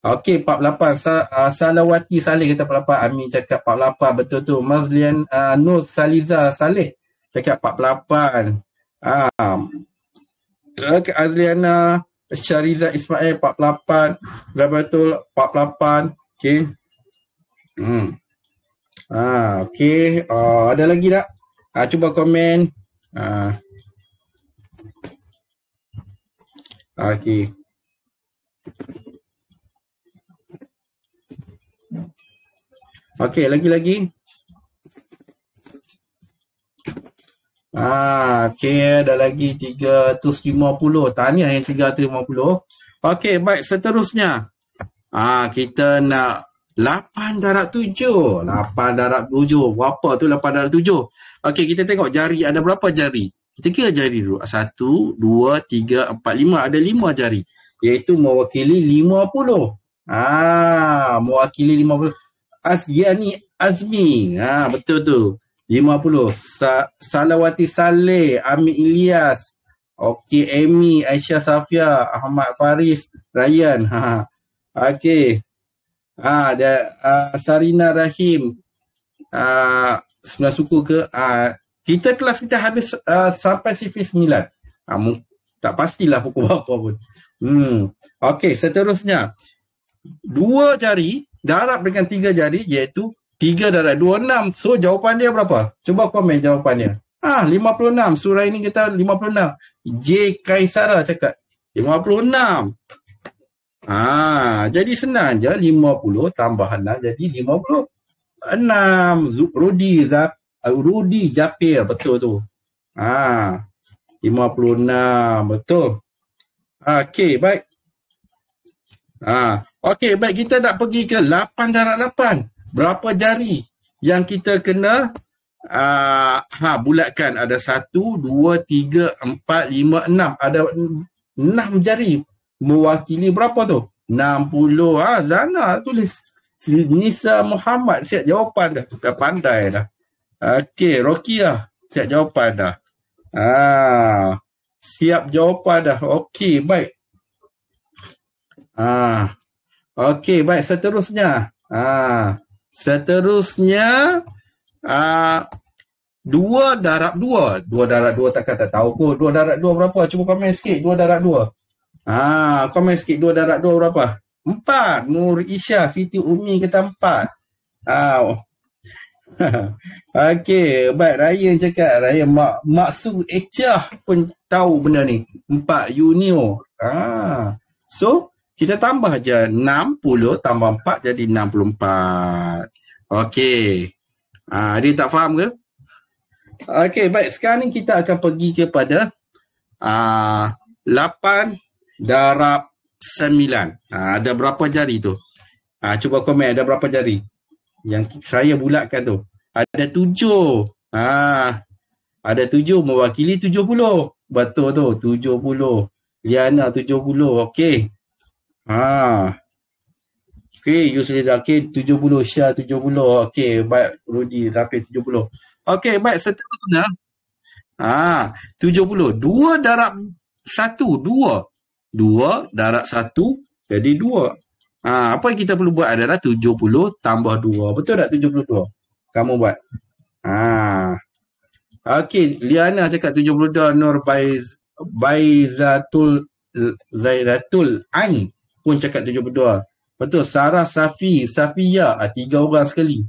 Okey Pak Sa- ah, Salawati Saleh kata 48 Ami cakap Pak 48 betul tu Mazlian uh, Nur Saliza Saleh cakap 48 um, uh, Adriana Syariza Ismail Pak 48 Labatul 48 Okey hmm. Ah, uh, okay. Uh, ada lagi tak? Uh, cuba komen. Ah. Uh, okay. Okey, lagi-lagi. Ah, okey, ada lagi 350. Tahniah yang 350. Okey, baik, seterusnya. Ah, kita nak 8 darab 7. 8 darab 7. Berapa tu 8 darab 7? Okey, kita tengok jari. Ada berapa jari? Kita kira jari dulu. 1, 2, 3, 4, 5. Ada 5 jari. Iaitu mewakili 50. Ah, mewakili 50. Asgiani Azmi. Ha, betul tu. 50. Sa- Salawati Saleh, Ami Ilyas. Okey, Amy, Aisyah Safia, Ahmad Faris, Ryan. Ha. ha. Okey. Ha, ada ha, Sarina Rahim. Ha, sembilan suku ke? Ha, kita kelas kita habis ha, sampai sifir sembilan. Ha, m- tak pastilah pukul berapa pun. Hmm. Okey, seterusnya. Dua jari darab dengan tiga jari iaitu tiga darab dua enam. So jawapan dia berapa? Cuba komen jawapannya. Ah ha, lima puluh enam. Surah ini kita lima puluh enam. J Kaisara cakap lima puluh enam. Ah jadi senang je lima puluh tambahanlah jadi lima puluh enam. Rudi Zak uh, Rudi Japir betul tu. Ah lima puluh enam betul. Okay baik. Ah Okey, baik kita nak pergi ke 8 darat 8. Berapa jari yang kita kena uh, ha bulatkan ada 1 2 3 4 5 6 ada 6 jari mewakili berapa tu? 60. Ha Zana tulis. Nisa Muhammad siap jawapan dah. Tukar pandai dah. Okey, Rokiah siap jawapan dah. Ha, siap jawapan dah. Okey, baik. Ah, Okey, baik seterusnya. Ha, seterusnya a ha, uh, dua darab dua. Dua darab dua tak tak tahu kot. Dua darab dua berapa? Cuba komen sikit dua darab dua. Ha, komen sikit dua darab dua berapa? Empat. Nur Isha Siti Umi kata empat. Ha. Okey, baik Ryan cakap Raya mak maksud Echah pun tahu benda ni. Empat Unio. Ha. So, kita tambah je 60 tambah 4 jadi 64. Okey. Ha, dia tak faham ke? Okey, baik. Sekarang ni kita akan pergi kepada uh, ah, 8 darab 9. Ha, ah, ada berapa jari tu? Ha, cuba komen ada berapa jari yang saya bulatkan tu. Ada 7. Ah ada 7 mewakili 70. Betul tu, 70. Liana 70. Okey. Ha. Okay, Yusri Zaki 70, Syah 70. Okay, baik Rudy Zaki 70. Okay, baik seterusnya. Lah. Ha, 70. Dua darab satu, dua. Dua darab satu, jadi dua. Ha, apa yang kita perlu buat adalah 70 tambah 2. Betul tak 72? Kamu buat. Ha. Okey, Liana cakap 72 Nur Baiz Baizatul Zairatul Ain pun cakap tujuh berdoa. Betul Sarah Safi, Safia ah, tiga orang sekali.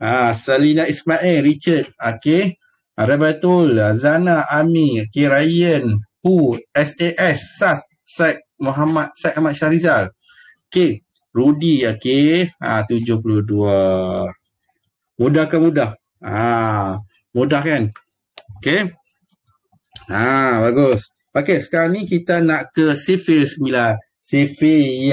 Ah Salina Ismail, Richard, okey. Ah, ah Rebatul, ah, Zana, Ami, okay, Ryan, Hu, SAS, Sas, Syed Muhammad, Syed Ahmad Syarizal. okay Rudy, okay Ah 72. Mudah ke mudah? Ah, mudah kan? okay Ah, bagus. okay sekarang ni kita nak ke Sifil CV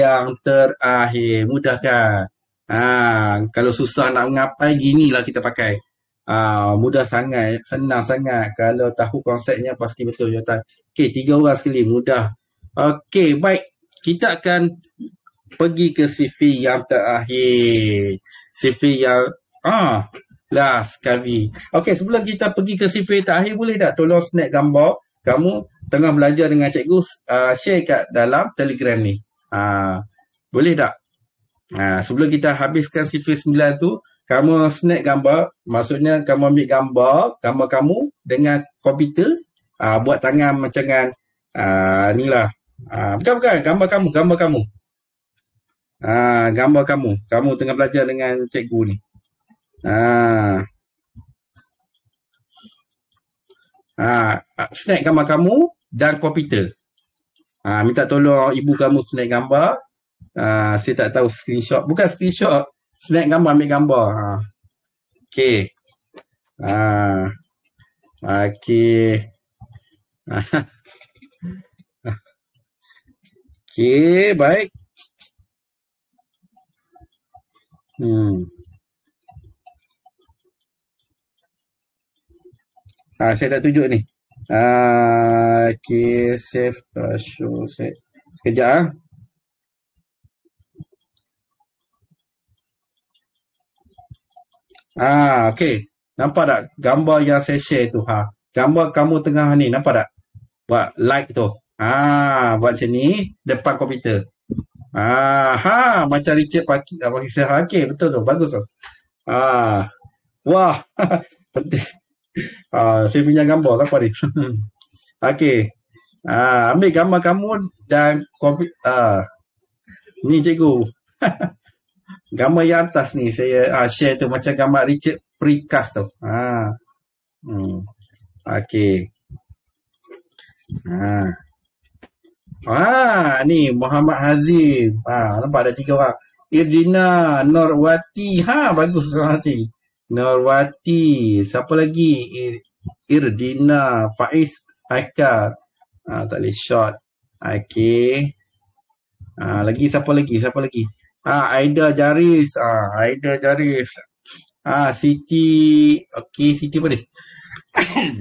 yang terakhir. Mudahkan. Ha, kalau susah nak mengapai, lah kita pakai. Ha, mudah sangat, senang sangat. Kalau tahu konsepnya, pasti betul jawatan. Okay tiga orang sekali. Mudah. Okay baik. Kita akan pergi ke CV yang terakhir. CV yang... ah ha, last kali. Okey, sebelum kita pergi ke CV terakhir, boleh tak tolong snap gambar kamu tengah belajar dengan cikgu uh, share kat dalam telegram ni. Uh, boleh tak? Uh, sebelum kita habiskan sifir sembilan tu, kamu snap gambar, maksudnya kamu ambil gambar, gambar kamu dengan komputer, uh, buat tangan macam dengan uh, ni lah. Uh, bukan, bukan, gambar kamu, gambar kamu. Uh, gambar kamu, kamu tengah belajar dengan cikgu ni. Uh, ha, snap gambar kamu dan komputer. Ha, minta tolong ibu kamu snap gambar. Ha, saya tak tahu screenshot. Bukan screenshot. Snap gambar, ambil gambar. Ha. Okay. Ha. Okay. okay, baik. Hmm. Ha, saya dah tunjuk ni. Ha, okay, save, uh, show, save. Sekejap lah. Ha. Ah, ah okey. Nampak tak gambar yang saya share tu ha. Gambar kamu tengah ni nampak tak? Buat like tu. Ha, ah, buat macam ni depan komputer. Ah, ha, macam Richard Pakis apa kisah betul tu. Bagus tu. Ah. Wah. Penting. Ah, saya punya gambar siapa lah, ni? Okey. Uh, ambil gambar kamu dan kopi uh, ah, ni cikgu. gambar yang atas ni saya uh, share tu macam gambar Richard Precast tu. Ha. Uh. Hmm. Okey. Ha. Ah, ni Muhammad Hazim. Ha, nampak ada tiga orang. Irina Norwati. Ha, bagus Norwati. Norwati, siapa lagi? Ir Irdina, Faiz, Aika. Ah, tak boleh short. Okay. Ah, lagi siapa lagi? Siapa lagi? Ah, Aida Jaris. Ah, Aida Jaris. Ah, Siti. Okay, Siti apa dia?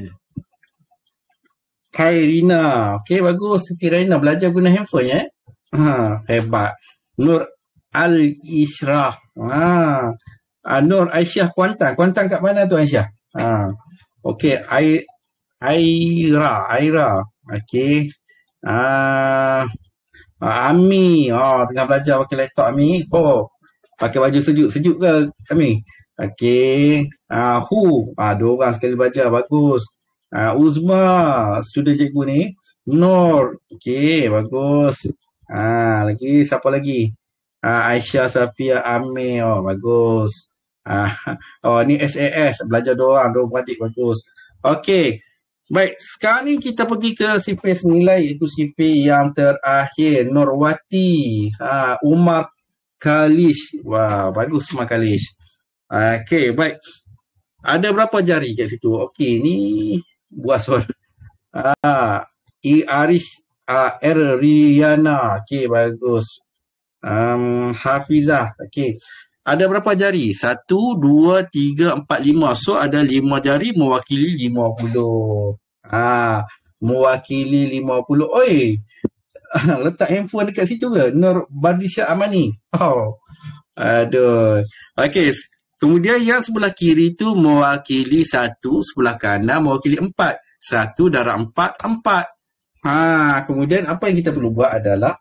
Khairina. Okay, bagus. Siti Raina belajar guna handphone, ya? Eh? Ah, hebat. Nur Al-Ishrah. Ah, uh, Aisyah Kuantan. Kuantan kat mana tu Aisyah? Uh, ah, okay, Ai Aira, Aira. Okay. Ah, uh, Ami, oh, tengah belajar pakai laptop Ami. Oh, pakai baju sejuk, sejuk ke Ami? Okay. Ah, uh, Hu, uh, dua orang sekali belajar, bagus. Ah, uh, Uzma, sudah cikgu ni. Nur, okay, bagus. Ah, uh, lagi, siapa lagi? Ah, uh, Aisyah, Safia, Ami, oh, bagus. Ah, oh ni SAS belajar dua orang, dua beradik bagus. Okey. Baik, sekarang ni kita pergi ke sifir senilai iaitu sifir yang terakhir Norwati. Ha, Umar Kalish. Wah, wow, bagus Umar Kalish. Okey, baik. Ada berapa jari kat situ? Okey, ni buah sor. Ah, ha, I Arish uh, ah, R Riana. Okey, bagus. Um, Hafizah. Okey ada berapa jari? Satu, dua, tiga, empat, lima. So ada lima jari mewakili lima puluh. Ha, mewakili lima puluh. Oi, letak handphone dekat situ ke? Nur Badisha Amani. Oh. Aduh. Okay. Kemudian yang sebelah kiri tu mewakili satu, sebelah kanan mewakili empat. Satu darab empat, empat. Ha, kemudian apa yang kita perlu buat adalah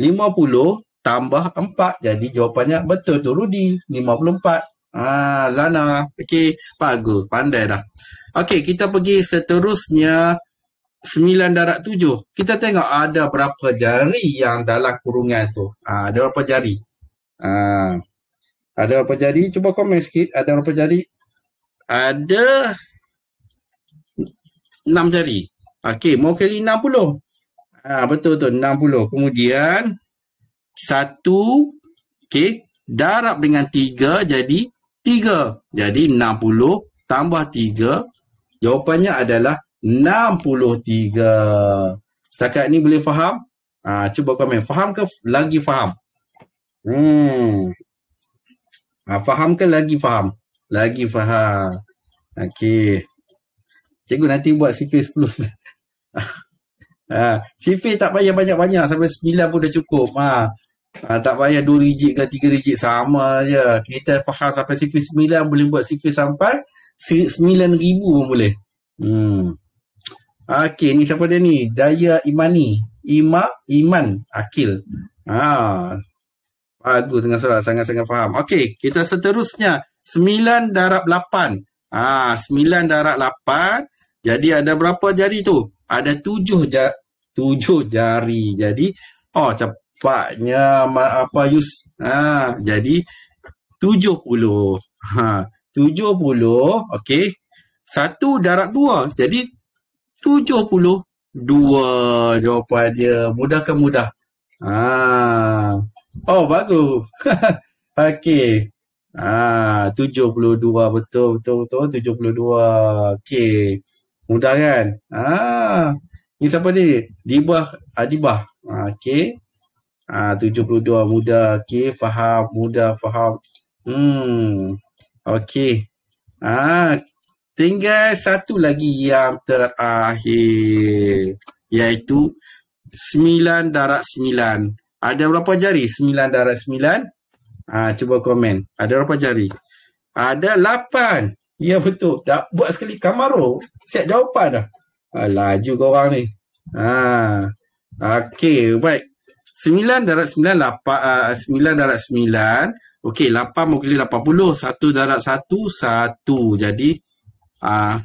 lima puluh tambah 4 jadi jawapannya betul tu Rudi 54. Ah ha, Zana. Okey, bagus, pandai dah. Okey, kita pergi seterusnya 9 darat 7. Kita tengok ada berapa jari yang dalam kurungan tu. Ah ada berapa jari? Ah ada berapa jari? Cuba komen sikit ada berapa jari? Ada 6 jari. Okey, mau kali 60. Ah betul tu 60. Kemudian satu, okey darab dengan tiga jadi tiga, jadi enam puluh tambah tiga, jawapannya adalah enam puluh tiga. setakat ni boleh faham ah ha, cuba komen faham ke lagi faham hmm ha, faham ke lagi faham lagi faham okey cikgu nanti buat sikit 10 sebelah Ha, Fifi tak payah banyak-banyak sampai sembilan pun dah cukup. Ha. ha tak payah dua ringgit ke tiga ringgit sama je. Kita faham sampai sifir sembilan boleh buat sifir sampai sembilan ribu pun boleh. Hmm. Okey, ni siapa dia ni? Daya Imani. Ima, Iman, Akil. Ha. Bagus dengan surat. Sangat-sangat faham. Okey, kita seterusnya. Sembilan darab lapan. Ha, sembilan darab lapan. Jadi ada berapa jari tu? ada tujuh ja, tujuh jari. Jadi oh cepatnya ma, apa Yus. Ha jadi tujuh puluh Ha puluh, okay Satu darab dua. Jadi tujuh puluh dua jawapan dia. Mudah ke mudah? Ha. Oh bagus. okay Ah, ha, 72 betul betul betul 72. Okey. Mudah kan? Ah. Ni siapa ni? Dibah Adibah. Ah, ah, okey. Ah 72 muda. Okey, faham muda, faham. Hmm. Okey. Ah tinggal satu lagi yang terakhir iaitu 9 darat 9. Ada berapa jari 9 darat 9? Ah cuba komen. Ada berapa jari? Ada 8. Ya betul. Tak buat sekali kamaro. Siap jawapan dah. Ha, laju kau orang ni. Ha. Okey, baik. 9 darat 9, 8, uh, 9 darat 9. Okey, 8 mungkin 80. 1 darat 1, 1. Jadi, ah, uh,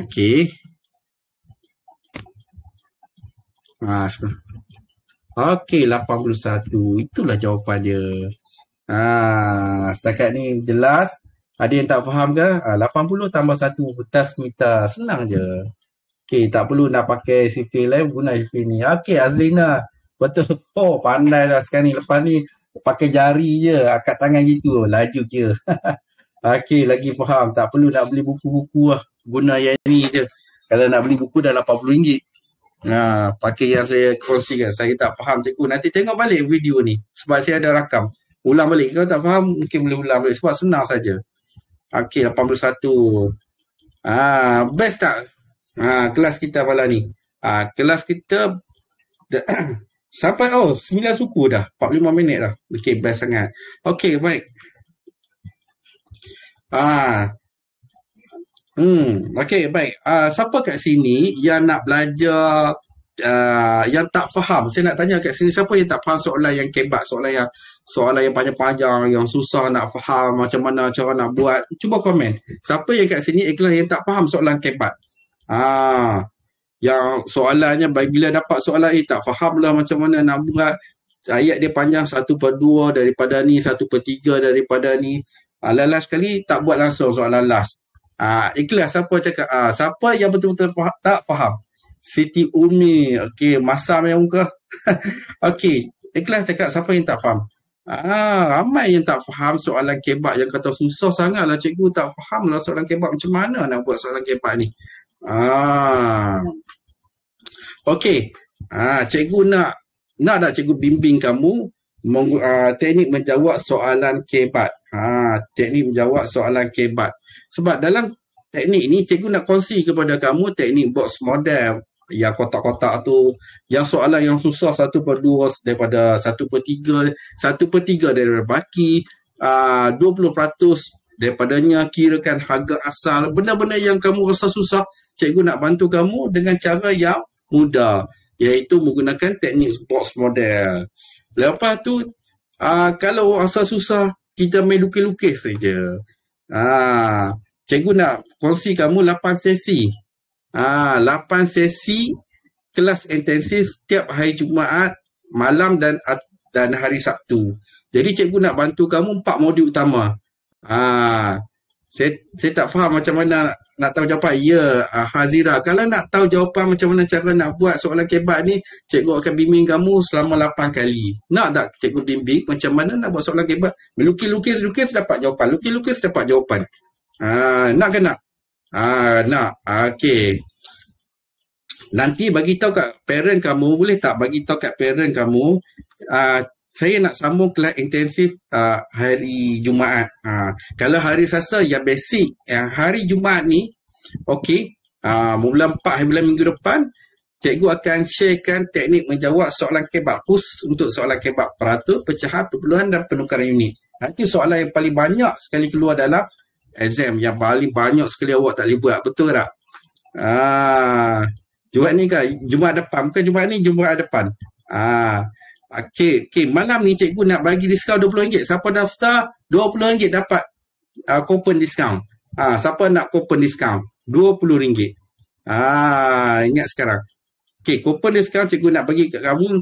okey. Ah, uh, okey, 81. Itulah jawapan dia. Ah, setakat ni jelas. Ada yang tak faham ke? Ah, ha, 80 tambah 1 bekas mita. Senang je. Okey, tak perlu nak pakai sifil lain, guna sifil ni. Okey, Azlina. Betul. Oh, pandai lah sekarang ni. Lepas ni, pakai jari je. Akat tangan gitu. Laju je. Okey, lagi faham. Tak perlu nak beli buku-buku lah. Guna yang ni je. Kalau nak beli buku dah RM80. Ha, pakai yang saya kongsikan. Saya tak faham cikgu. Nanti tengok balik video ni. Sebab saya ada rakam ulang balik kalau tak faham mungkin boleh ulang balik sebab senang saja okey 81 ah best tak ah kelas kita malam ni ah kelas kita sampai oh 9 suku dah 45 minit dah okey best sangat okey baik ah Hmm, okey, baik. Ah, siapa kat sini yang nak belajar, uh, yang tak faham? Saya nak tanya kat sini, siapa yang tak faham soalan yang kebat, soalan yang soalan yang panjang-panjang yang susah nak faham macam mana cara nak buat cuba komen siapa yang kat sini ikhlas yang tak faham soalan kebat ah yang soalannya bila dapat soalan eh tak faham lah macam mana nak buat ayat dia panjang satu per dua daripada ni satu per tiga daripada ni ah, last kali tak buat langsung soalan last ah ikhlas siapa cakap ah siapa yang betul-betul tak faham Siti Umi, okey, masam yang muka. okey, ikhlas cakap siapa yang tak faham. Ah, ramai yang tak faham soalan kebab yang kata susah sangatlah cikgu tak faham lah soalan kebab macam mana nak buat soalan kebab ni. Ah. Okey. Ah, cikgu nak nak tak cikgu bimbing kamu meng, ah, teknik menjawab soalan kebab. Ah, teknik menjawab soalan kebab. Sebab dalam teknik ni cikgu nak kongsi kepada kamu teknik box model yang kotak-kotak tu yang soalan yang susah satu per dua daripada satu per tiga satu per tiga daripada baki ah, puluh peratus daripadanya kirakan harga asal benda-benda yang kamu rasa susah cikgu nak bantu kamu dengan cara yang mudah iaitu menggunakan teknik box model lepas tu uh, kalau rasa susah kita main lukis-lukis saja. Ah, cikgu nak kongsi kamu lapan sesi 8 ah, sesi kelas intensif setiap hari Jumaat malam dan dan hari Sabtu. Jadi cikgu nak bantu kamu empat modul utama. Aa, ah, saya, saya tak faham macam mana nak, nak tahu jawapan. Ya, uh, Hazira. Kalau nak tahu jawapan macam mana cara nak buat soalan kebat ni, cikgu akan bimbing kamu selama 8 kali. Nak tak cikgu bimbing macam mana nak buat soalan kebat? Melukis-lukis-lukis dapat jawapan. Lukis-lukis dapat jawapan. Aa, nak ke nak? Ah nak ah, okey. Nanti bagi tahu kat parent kamu boleh tak bagi tahu kat parent kamu ah saya nak sambung kelas intensif ah hari Jumaat. Ah kalau hari Selasa ya basic yang hari Jumaat ni okey ah bulan 4 hari bulan minggu depan cikgu akan sharekan teknik menjawab soalan kebab khusus untuk soalan kebab peratur pecahan, perpuluhan dan penukaran unit. Nanti soalan yang paling banyak sekali keluar dalam exam yang paling banyak sekali awak tak boleh buat betul tak ah Jumaat ni kan? Jumaat depan. Bukan Jumaat ni, Jumaat depan. Ah, okay, okay. Malam ni cikgu nak bagi diskaun RM20. Siapa daftar RM20 dapat uh, coupon diskaun. Ah, siapa nak coupon diskaun? RM20. Ah, ingat sekarang. Okay, coupon diskaun cikgu nak bagi kat kamu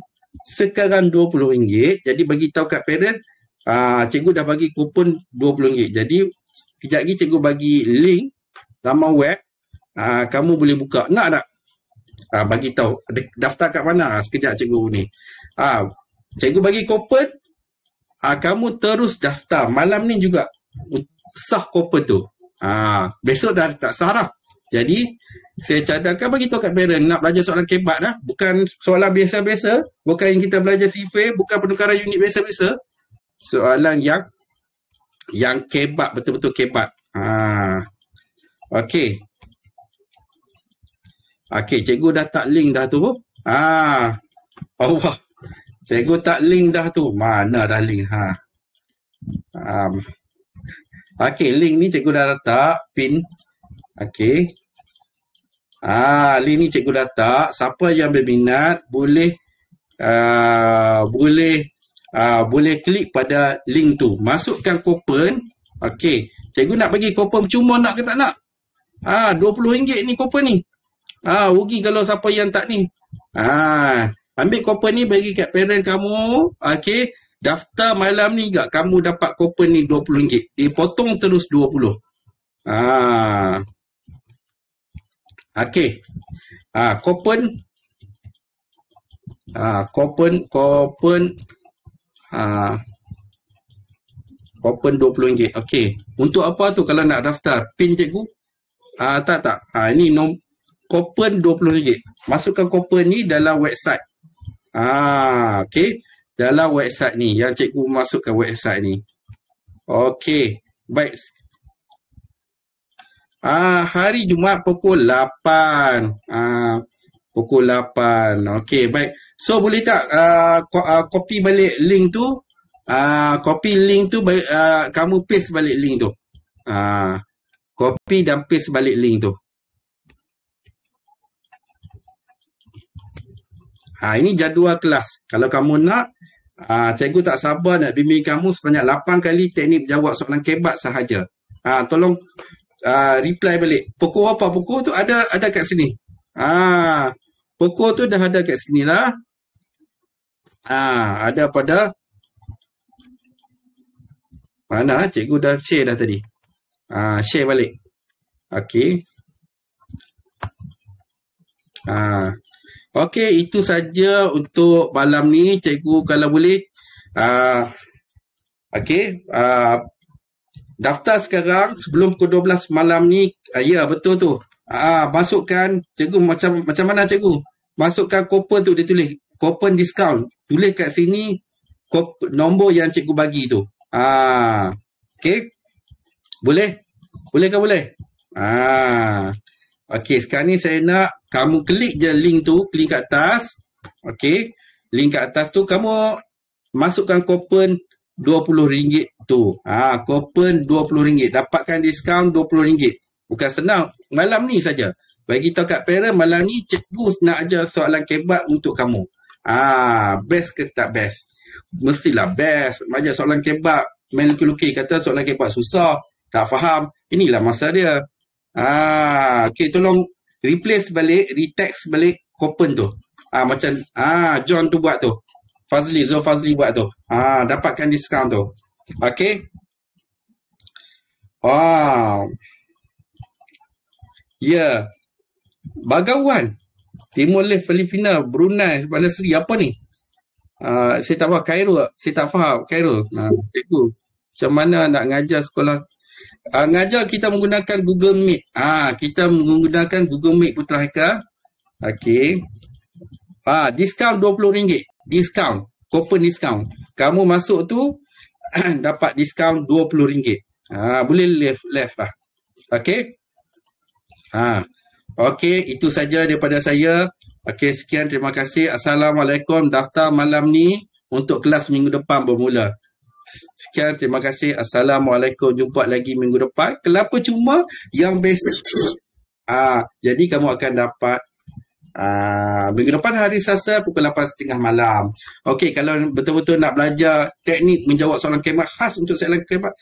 sekarang RM20. Jadi bagi tahu kat parent, ah, cikgu dah bagi coupon RM20. Jadi Kejap lagi cikgu bagi link nama web. Uh, kamu boleh buka. Nak tak? Uh, bagi tahu daftar kat mana ah, sekejap cikgu ni. Ah cikgu bagi coupon uh, kamu terus daftar malam ni juga sah coupon tu. Ah besok dah tak sah dah. Jadi saya cadangkan bagi tahu kat parent nak belajar soalan kebat dah, bukan soalan biasa-biasa, bukan yang kita belajar CV, bukan penukaran unit biasa-biasa. Soalan yang yang kebab betul-betul kebab. Ha. Okey. Okey, cikgu dah tak link dah tu. Ha. Allah. Cikgu tak link dah tu. Mana dah link ha. Um. Okey, link ni cikgu dah letak pin. Okey. Ah, link ni cikgu dah tak. Siapa yang berminat boleh uh, boleh uh, boleh klik pada link tu. Masukkan coupon. Okey. Cikgu nak bagi coupon cuma nak ke tak nak? Ah uh, RM20 ni coupon ni. Ah uh, rugi kalau siapa yang tak ni. Ah uh, ambil coupon ni bagi kat parent kamu. Okey. Daftar malam ni gak kamu dapat coupon ni RM20. Dipotong terus RM20. Ah. Okey. Ah uh, Ah, uh, coupon, uh, open RM20. Okey. Untuk apa tu kalau nak daftar? PIN cikgu? Uh, tak, tak. Ha, uh, ini nom coupon RM20. Masukkan coupon ni dalam website. Ah, uh, okey. Dalam website ni. Yang cikgu masukkan website ni. Okey. Baik. Ah, hari Jumaat pukul 8. Ah, pukul 8. Okey, baik. So boleh tak uh, uh, copy balik link tu? Uh, copy link tu, uh, kamu paste balik link tu. Uh, copy dan paste balik link tu. Ha, ini jadual kelas. Kalau kamu nak, uh, cikgu tak sabar nak bimbing kamu sebanyak 8 kali teknik jawab soalan kebat sahaja. Ha, tolong uh, reply balik. Pukul apa? Pukul tu ada ada kat sini. Ah, pokok tu dah ada kat sini lah. Ah, ada pada mana cikgu dah share dah tadi. Ah, share balik. Okay. Ah. okay itu saja untuk malam ni cikgu kalau boleh ah okey, ah daftar sekarang sebelum pukul 12 malam ni. Ah, ya, betul tu. Ah, ah, masukkan cikgu macam macam mana cikgu? Masukkan coupon tu dia tulis coupon discount. Tulis kat sini coupon, nombor yang cikgu bagi tu. Ah. Okey. Boleh? Boleh ke boleh? Ah. Okey, sekarang ni saya nak kamu klik je link tu, klik kat atas. Okey. Link kat atas tu kamu masukkan coupon RM20 tu. Ah, ha, coupon RM20. Dapatkan diskaun RM20. Bukan senang. Malam ni saja. Bagi tahu kat parent, malam ni cikgu nak ajar soalan kebat untuk kamu. Ah, best ke tak best? Mestilah best. Ajar soalan kebat. Main luki-luki kata soalan kebat susah. Tak faham. Inilah masa dia. Ah, okay, tolong replace balik, retext balik copen tu. Ah, macam ah John tu buat tu. Fazli, Zul Fazli buat tu. Ah, dapatkan diskaun tu. Okay. Wow. Ah. Ya. Bagawan. Timur Leste, Filipina, Brunei, Bandar Seri, apa ni? Uh, saya tak faham Cairo. Saya tak faham Cairo. Uh, ah, itu. Macam mana nak ngajar sekolah? Uh, ngajar kita menggunakan Google Meet. Ah, uh, kita menggunakan Google Meet Putra Heka. Okey. Ah, uh, discount RM20. Discount. Kupon discount. Kamu masuk tu dapat discount RM20. Ah, uh, boleh left left lah. Okey. Ha. Okey, itu saja daripada saya. Okey, sekian terima kasih. Assalamualaikum. Daftar malam ni untuk kelas minggu depan bermula. Sekian terima kasih. Assalamualaikum. Jumpa lagi minggu depan. Kelapa cuma yang basic. Ah, ha. jadi kamu akan dapat Uh, minggu depan hari sasa pukul 8.30 malam. Okey, kalau betul-betul nak belajar teknik menjawab soalan kemat khas untuk soalan kemat,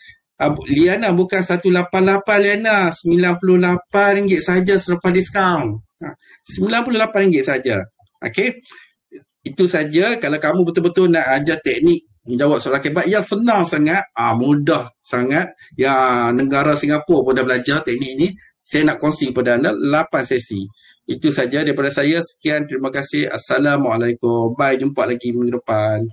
Liana bukan 188 Liana, 98 ringgit saja selepas diskaun. 98 ha, ringgit saja. Okey. Itu saja kalau kamu betul-betul nak ajar teknik menjawab soalan kebat yang senang sangat, ah mudah sangat. Ya negara Singapura pun dah belajar teknik ini. Saya nak kongsi kepada anda 8 sesi. Itu saja daripada saya. Sekian terima kasih. Assalamualaikum. Bye jumpa lagi minggu depan.